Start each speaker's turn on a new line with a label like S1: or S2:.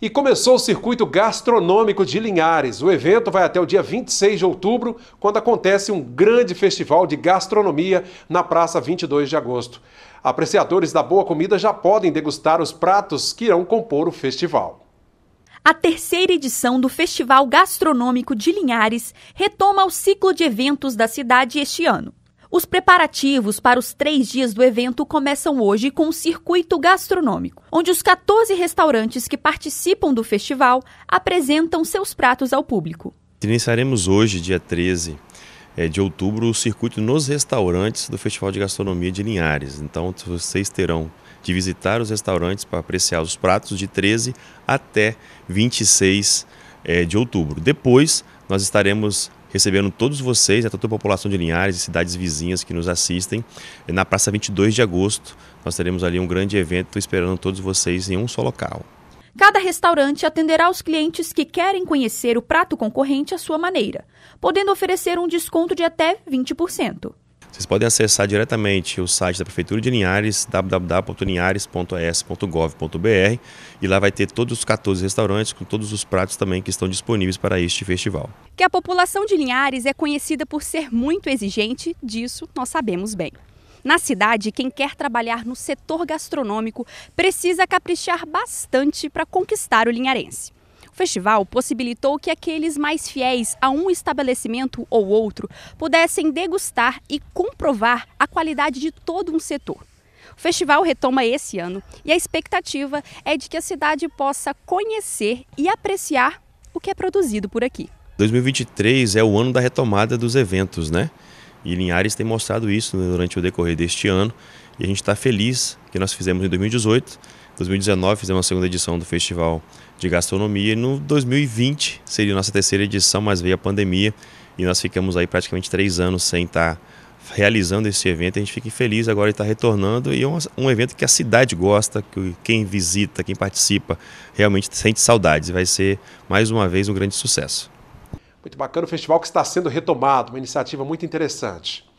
S1: E começou o circuito gastronômico de Linhares. O evento vai até o dia 26 de outubro, quando acontece um grande festival de gastronomia na Praça 22 de agosto. Apreciadores da boa comida já podem degustar os pratos que irão compor o festival.
S2: A terceira edição do Festival Gastronômico de Linhares retoma o ciclo de eventos da cidade este ano. Os preparativos para os três dias do evento começam hoje com um circuito gastronômico, onde os 14 restaurantes que participam do festival apresentam seus pratos ao público.
S3: Iniciaremos hoje, dia 13 eh, de outubro, o circuito nos restaurantes do Festival de Gastronomia de Linhares. Então, vocês terão de visitar os restaurantes para apreciar os pratos de 13 até 26 eh, de outubro. Depois, nós estaremos recebendo todos vocês, a né, toda a população de Linhares e cidades vizinhas que nos assistem. Na Praça 22 de agosto, nós teremos ali um grande evento esperando todos vocês em um só local.
S2: Cada restaurante atenderá os clientes que querem conhecer o prato concorrente à sua maneira, podendo oferecer um desconto de até 20%.
S3: Vocês podem acessar diretamente o site da Prefeitura de Linhares, www.linhares.es.gov.br, e lá vai ter todos os 14 restaurantes com todos os pratos também que estão disponíveis para este festival.
S2: Que a população de Linhares é conhecida por ser muito exigente, disso nós sabemos bem. Na cidade, quem quer trabalhar no setor gastronômico precisa caprichar bastante para conquistar o linharense. O festival possibilitou que aqueles mais fiéis a um estabelecimento ou outro pudessem degustar e comprovar a qualidade de todo um setor. O festival retoma esse ano e a expectativa é de que a cidade possa conhecer e apreciar o que é produzido por aqui.
S3: 2023 é o ano da retomada dos eventos, né? E Linhares tem mostrado isso né, durante o decorrer deste ano. E a gente está feliz que nós fizemos em 2018. 2019 fizemos a segunda edição do Festival de Gastronomia e no 2020 seria a nossa terceira edição, mas veio a pandemia e nós ficamos aí praticamente três anos sem estar tá realizando esse evento. A gente fica feliz agora de estar tá retornando e é um, um evento que a cidade gosta, que quem visita, quem participa, realmente sente saudades e vai ser mais uma vez um grande sucesso.
S1: Muito bacana o festival que está sendo retomado, uma iniciativa muito interessante.